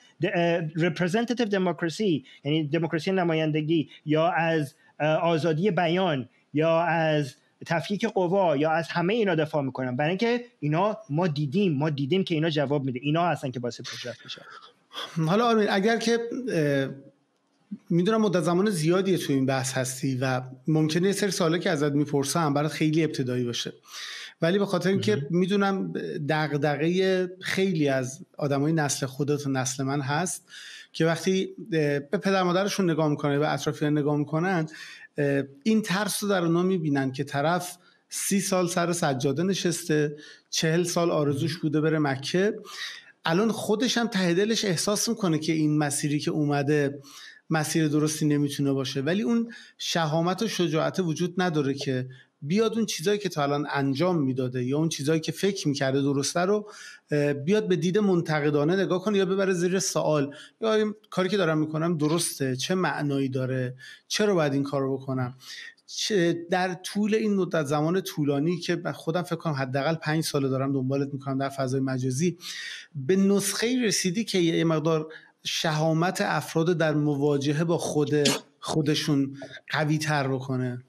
representative دموکراسی، یعنی دموکراسی نمایندگی یا از آزادی بیان یا از تفکیک قوا یا از همه اینا دفاع میکنم برای اینکه اینا ما دیدیم ما دیدیم که اینا جواب میده اینا هستن که باعث پیشرفت میشه حالا آرمین اگر که میدونم مدت زمان زیادیه تو این بحث هستی و ممکنه یه سری سوالی که ازت میپرسم برات خیلی ابتدایی باشه ولی به خاطر اینکه میدونم دغدغه خیلی از آدمای نسل خودت و نسل من هست که وقتی به پدر مادرشون نگاه میکنن و اطرافیان نگاه میکنن این ترس رو در اونا میبینن که طرف سی سال سر سجاده نشسته چهل سال آرزوش بوده بره مکه الان خودش هم تهدلش احساس میکنه که این مسیری که اومده مسیر درستی نمیتونه باشه ولی اون شهامت و شجاعت وجود نداره که بیاد اون چیزایی که تا الان انجام میداده یا اون چیزایی که فکر میکرده درسته رو بیاد به دید منتقدانه نگاه کنه یا ببره زیر سوال یا کاری که دارم میکنم درسته چه معنایی داره چرا باید این کارو رو بکنم در طول این مدت زمان طولانی که خودم فکر کنم حداقل پنج ساله دارم دنبالت میکنم در فضای مجازی به نسخه رسیدی که یه مقدار شهامت افراد در مواجهه با خود خودشون قوی تر بکنه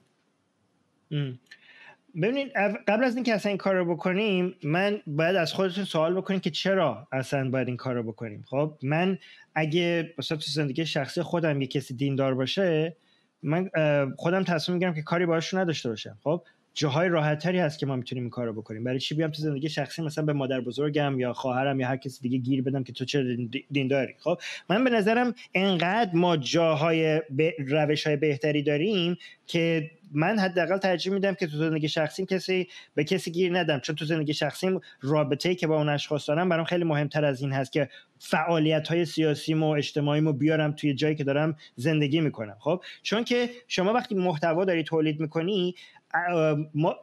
ببینید قبل از اینکه اصلا این کار رو بکنیم من باید از خودتون سوال بکنیم که چرا اصلا باید این کار رو بکنیم خب من اگه مثلا تو زندگی شخصی خودم یه کسی دیندار باشه من خودم تصمیم میگیرم که کاری باهاشون نداشته باشم خب جاهای راحتتری هست که ما میتونیم این کار رو بکنیم برای چی بیام تو زندگی شخصی مثلا به مادر بزرگم یا خواهرم یا هر کسی دیگه گیر بدم که تو چه دینداری خب من به نظرم انقدر ما جاهای ب... روش های بهتری داریم که من حداقل ترجیح میدم که تو زندگی شخصیم کسی به کسی گیر ندم چون تو زندگی شخصیم رابطه ای که با اون اشخاص دارم برام خیلی مهمتر از این هست که فعالیت های سیاسیم و بیارم توی جایی که دارم زندگی میکنم خب چون که شما وقتی محتوا داری تولید میکنی ما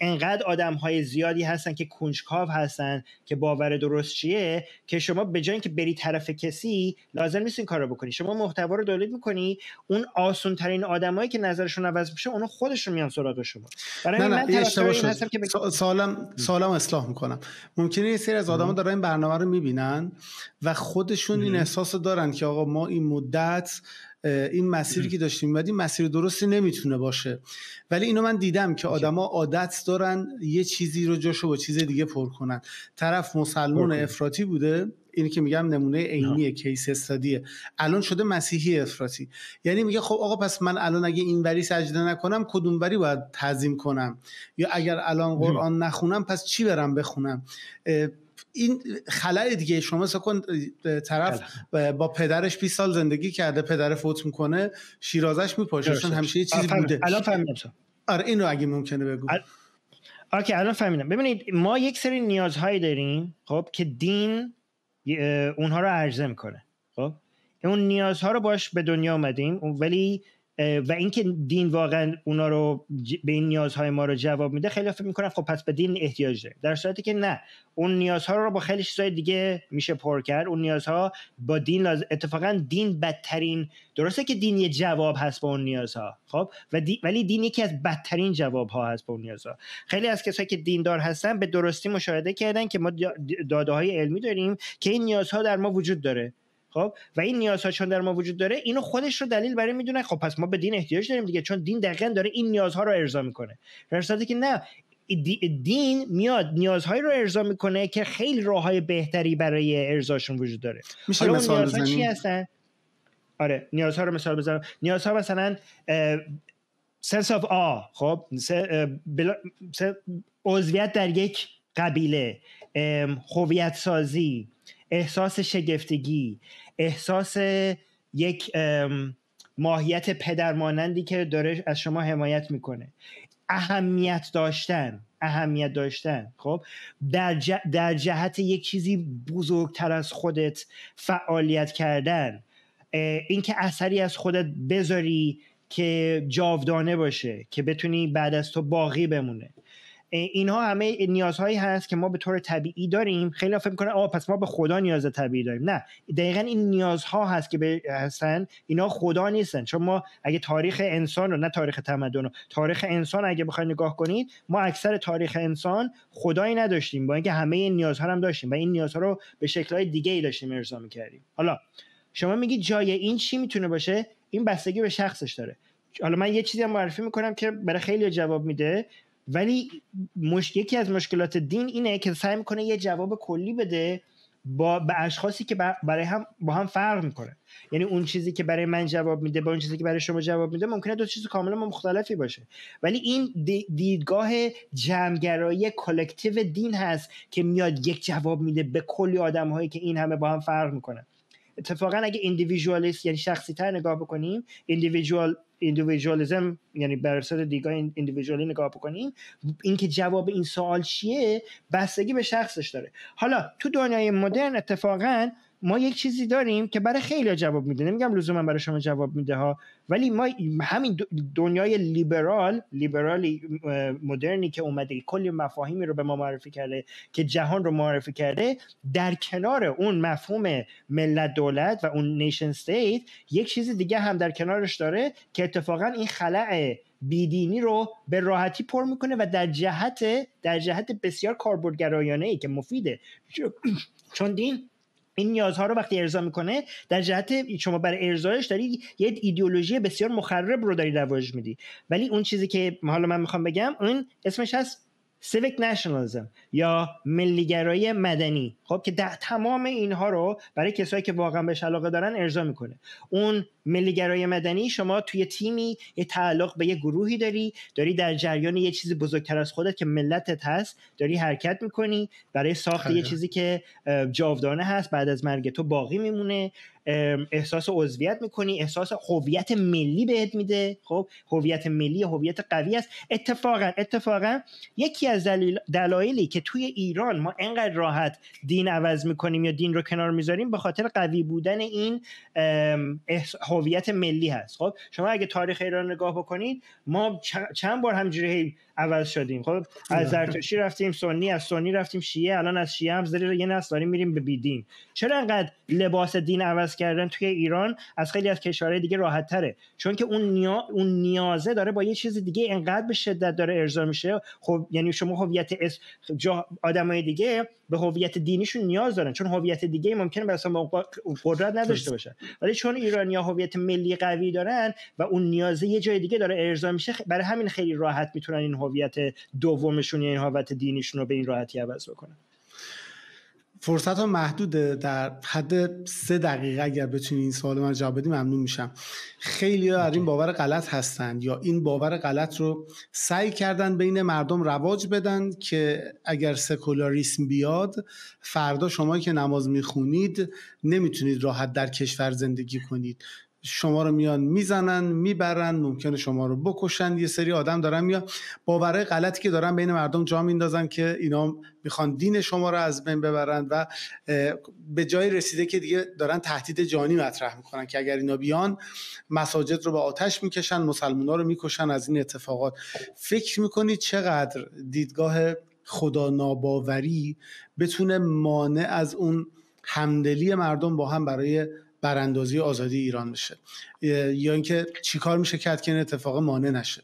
انقدر آدم های زیادی هستن که کنجکاو هستن که باور درست چیه که شما به جای اینکه بری طرف کسی لازم نیست این کار بکنی شما محتوا رو دولت میکنی اون آسون ترین آدمایی که نظرشون عوض میشه اونو خودشون میان سراغ شما برای نه نه من این هستم که سالم سالم اصلاح میکنم ممکنه یه سری از آدما دارن این برنامه رو میبینن و خودشون این احساس دارن که آقا ما این مدت این مسیری که داشتیم میمدیم مسیر درستی نمیتونه باشه ولی اینو من دیدم که آدما عادت دارن یه چیزی رو جاشو با چیز دیگه پر کنن طرف مسلمان افراطی بوده اینی که میگم نمونه عینی کیس استادیه الان شده مسیحی افراطی یعنی میگه خب آقا پس من الان اگه این وری سجده نکنم کدوم وری باید تعظیم کنم یا اگر الان قرآن نخونم پس چی برم بخونم این خلای دیگه شما سکن طرف با پدرش 20 سال زندگی کرده پدر فوت میکنه شیرازش میپاشه چون همیشه یه چیزی آره، بوده الان فهمیدم آره اینو اگه ممکنه بگو آره. اوکی الان فهمیدم ببینید ما یک سری نیازهایی داریم خب که دین اونها رو عرضه میکنه خب اون نیازها رو باش به دنیا اومدیم ولی و اینکه دین واقعا اونا رو به این نیازهای ما رو جواب میده خیلی فکر میکنن خب پس به دین احتیاج داره در صورتی که نه اون نیازها رو با خیلی چیزای دیگه میشه پر کرد اون نیازها با دین اتفاقا دین بدترین درسته که دین یه جواب هست به اون نیازها خب و ولی دین یکی از بدترین جواب ها هست به اون نیازها خیلی از کسایی که دیندار هستن به درستی مشاهده کردن که ما داده های علمی داریم که این نیازها در ما وجود داره خب و این نیازها چون در ما وجود داره اینو خودش رو دلیل برای میدونه خب پس ما به دین احتیاج داریم دیگه چون دین دقیقا داره این نیازها رو ارضا میکنه در که نه دین میاد نیازهایی رو ارضا میکنه که خیلی راههای بهتری برای ارضاشون وجود داره میشه مثال چی هستن آره نیازها رو مثال بزنم نیازها مثلا سنس آف آ خب عضویت در یک قبیله خوبیت سازی احساس شگفتگی احساس یک ماهیت پدرمانندی که داره از شما حمایت میکنه اهمیت داشتن اهمیت داشتن خب در, در جهت یک چیزی بزرگتر از خودت فعالیت کردن اینکه اثری از خودت بذاری که جاودانه باشه که بتونی بعد از تو باقی بمونه اینها همه نیازهایی هست که ما به طور طبیعی داریم خیلی فکر میکنن آه پس ما به خدا نیاز طبیعی داریم نه دقیقا این نیازها هست که به هستن اینا خدا نیستن چون ما اگه تاریخ انسان رو نه تاریخ تمدن رو تاریخ انسان اگه بخواید نگاه کنید ما اکثر تاریخ انسان خدایی نداشتیم با اینکه همه این نیازها رو هم داشتیم و این نیازها رو به شکلهای دیگه ای داشتیم ارضا میکردیم حالا شما میگی جای این چی میتونه باشه این بستگی به شخصش داره حالا من یه چیزی هم معرفی میکنم که برای خیلی جواب میده ولی مش... یکی از مشکلات دین اینه که سعی میکنه یه جواب کلی بده با به اشخاصی که برای هم با هم فرق میکنه یعنی اون چیزی که برای من جواب میده با اون چیزی که برای شما جواب میده ممکنه دو چیز کاملا مختلفی باشه ولی این دیدگاه جمعگرایی کلکتیو دین هست که میاد یک جواب میده به کلی آدم هایی که این همه با هم فرق میکنه اتفاقا اگه اندیویژوالیست یعنی شخصی تر نگاه بکنیم اندیویژوال یعنی بر اساس دیگاه نگاه بکنیم اینکه جواب این سوال چیه بستگی به شخصش داره حالا تو دنیای مدرن اتفاقا ما یک چیزی داریم که برای خیلی جواب میده نمیگم لزوما برای شما جواب میده ها ولی ما همین دنیای لیبرال لیبرالی مدرنی که اومده کلی مفاهیمی رو به ما معرفی کرده که جهان رو معرفی کرده در کنار اون مفهوم ملت دولت و اون نیشن استیت یک چیز دیگه هم در کنارش داره که اتفاقا این خلع بیدینی رو به راحتی پر میکنه و در جهت در جهت بسیار کاربردگرایانه ای که مفیده چون دین این نیازها رو وقتی ارضا میکنه در جهت شما برای ارزایش داری یه ایدئولوژی بسیار مخرب رو داری رواج میدی ولی اون چیزی که حالا من میخوام بگم اون اسمش هست سیویک نشنالیزم یا ملیگرایی مدنی خب که ده تمام اینها رو برای کسایی که واقعا بهش علاقه دارن ارضا میکنه اون ملیگرایی مدنی شما توی تیمی یه تعلق به یه گروهی داری داری در جریان یه چیزی بزرگتر از خودت که ملتت هست داری حرکت میکنی برای ساخت یه چیزی که جاودانه هست بعد از مرگ تو باقی میمونه احساس عضویت میکنی احساس هویت ملی بهت میده خب هویت ملی هویت قوی است اتفاقا اتفاقا یکی از دلایلی که توی ایران ما انقدر راحت دین عوض میکنیم یا دین رو کنار میذاریم به خاطر قوی بودن این هویت ملی هست خب شما اگه تاریخ ایران نگاه بکنید ما چند بار همجوری عوض شدیم خب از زرتشتی رفتیم سنی از سنی رفتیم شیعه الان از شیعه هم زری یه نسل داریم میریم به بیدین چرا انقدر لباس دین عوض کردن توی ایران از خیلی از کشورهای دیگه راحت تره چون که اون, اون نیازه داره با یه چیز دیگه انقدر به شدت داره ارضا میشه خب یعنی شما هویت اس... جا... آدمای دیگه به هویت دینیشون نیاز دارن چون هویت دیگه ممکنه به اصلا قدرت نداشته باشن ولی چون ایرانیا هویت ملی قوی دارن و اون نیازه یه جای دیگه داره ارضا میشه برای همین خیلی راحت میتونن این هویت دومشون یا این هویت دینیشون رو به این راحتی عوض بکنن فرصت ها محدوده در حد سه دقیقه اگر بتونی این سوال من جواب بدی ممنون میشم خیلی از این باور غلط هستن یا این باور غلط رو سعی کردن بین مردم رواج بدن که اگر سکولاریسم بیاد فردا شما که نماز میخونید نمیتونید راحت در کشور زندگی کنید شما رو میان میزنن میبرن ممکنه شما رو بکشن یه سری آدم دارن با برای غلطی که دارن بین مردم جا میندازن که اینا میخوان دین شما رو از بین ببرن و به جای رسیده که دیگه دارن تهدید جانی مطرح میکنن که اگر اینا بیان مساجد رو به آتش میکشن مسلمان رو میکشن از این اتفاقات فکر میکنی چقدر دیدگاه خدا ناباوری بتونه مانع از اون همدلی مردم با هم برای براندازی آزادی ایران بشه یا اینکه چیکار میشه کرد که این اتفاق مانع نشه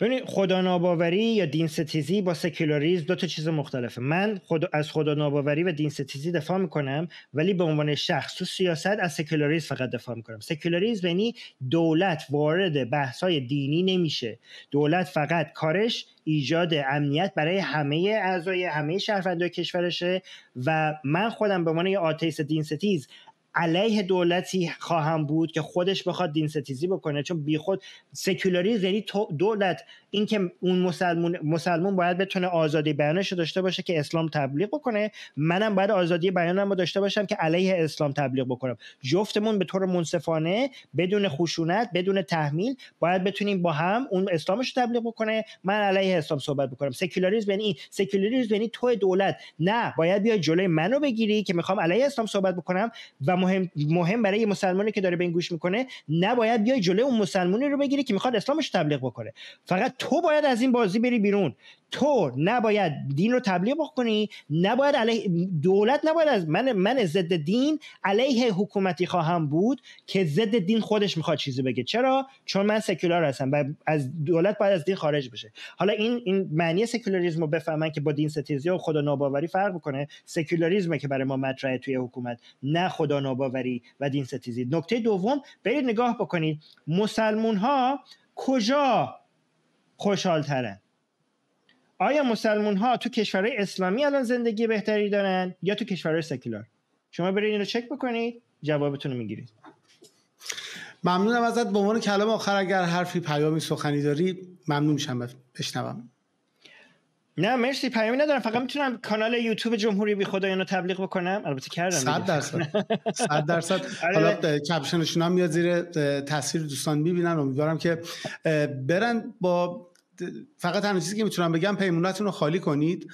ببینید خدا ناباوری یا دین ستیزی با سکولاریز دو تا چیز مختلفه من از خدا ناباوری و دین ستیزی دفاع میکنم ولی به عنوان شخص تو سیاست از سکولاریزم فقط دفاع میکنم سکولاریز یعنی دولت وارد های دینی نمیشه دولت فقط کارش ایجاد امنیت برای همه اعضای همه شهروندان کشورشه و من خودم به عنوان یه دین ستیز علیه دولتی خواهم بود که خودش بخواد دین ستیزی بکنه چون بی خود سکولاریز یعنی دولت اینکه اون مسلمون مسلمون باید بتونه آزادی بیانش رو داشته باشه که اسلام تبلیغ بکنه منم باید آزادی بیانم رو داشته باشم که علیه اسلام تبلیغ بکنم جفتمون به طور منصفانه بدون خشونت بدون تحمیل باید بتونیم با هم اون اسلامش رو تبلیغ بکنه من علیه اسلام صحبت بکنم سکولاریسم یعنی این سکولاریسم یعنی تو دولت نه باید بیای جلوی منو بگیری که میخوام علیه اسلام صحبت بکنم و مهم برای یه مسلمانی که داره به این گوش میکنه نباید بیای جلوی اون مسلمانی رو بگیری که میخواد اسلامش تبلیغ بکنه فقط تو باید از این بازی بری بیرون تو نباید دین رو تبلیغ کنی نباید دولت نباید از من من ضد دین علیه حکومتی خواهم بود که ضد دین خودش میخواد چیزی بگه چرا چون من سکولار هستم و از دولت باید از دین خارج بشه حالا این این معنی سکولاریسم رو بفهمن که با دین ستیزی و خدا ناباوری فرق بکنه سکولاریسم که برای ما مطرحه توی حکومت نه خدا ناباوری و دین ستیزی نکته دوم برید نگاه بکنید مسلمون ها کجا خوشحال ترن آیا مسلمون ها تو کشورهای اسلامی الان زندگی بهتری دارن یا تو کشورهای سکولار شما برید این رو چک بکنید جوابتون رو میگیرید ممنونم ازت به عنوان کلام آخر اگر حرفی پیامی سخنی داری ممنون میشم بشنوم نه مرسی پیامی ندارم فقط میتونم کانال یوتیوب جمهوری بی خدایان رو تبلیغ بکنم البته کردم 100 درصد 100 درصد آره. حالا کپشنشون هم میاد زیر تاثیر دوستان میبینن امیدوارم که برن با فقط تنها چیزی که میتونم بگم پیمونتون رو خالی کنید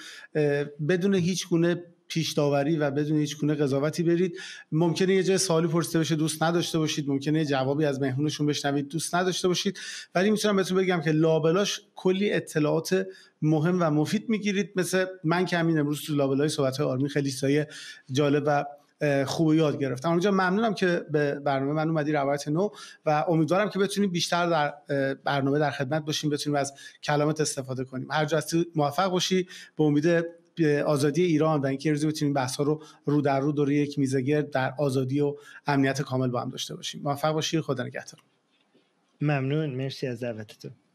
بدون هیچ گونه پیش داوری و بدون هیچ گونه قضاوتی برید ممکنه یه جای سوالی پرسیده بشه دوست نداشته باشید ممکنه جوابی از مهمونشون بشنوید دوست نداشته باشید ولی میتونم بهتون بگم که لابلاش کلی اطلاعات مهم و مفید میگیرید مثل من که همین امروز تو لابلای صحبت های آرمین خیلی سایه جالب و خوب یاد گرفتم اونجا ممنونم که به برنامه من اومدی روایت نو و امیدوارم که بتونیم بیشتر در برنامه در خدمت باشیم بتونیم از کلامت استفاده کنیم هر جا موفق باشی به امید آزادی ایران و اینکه روزی بتونیم بحث ها رو رو در رو دور یک میزگیر در آزادی و امنیت کامل با هم داشته باشیم موفق باشی خدا نگهدار ممنون مرسی از دعوتتون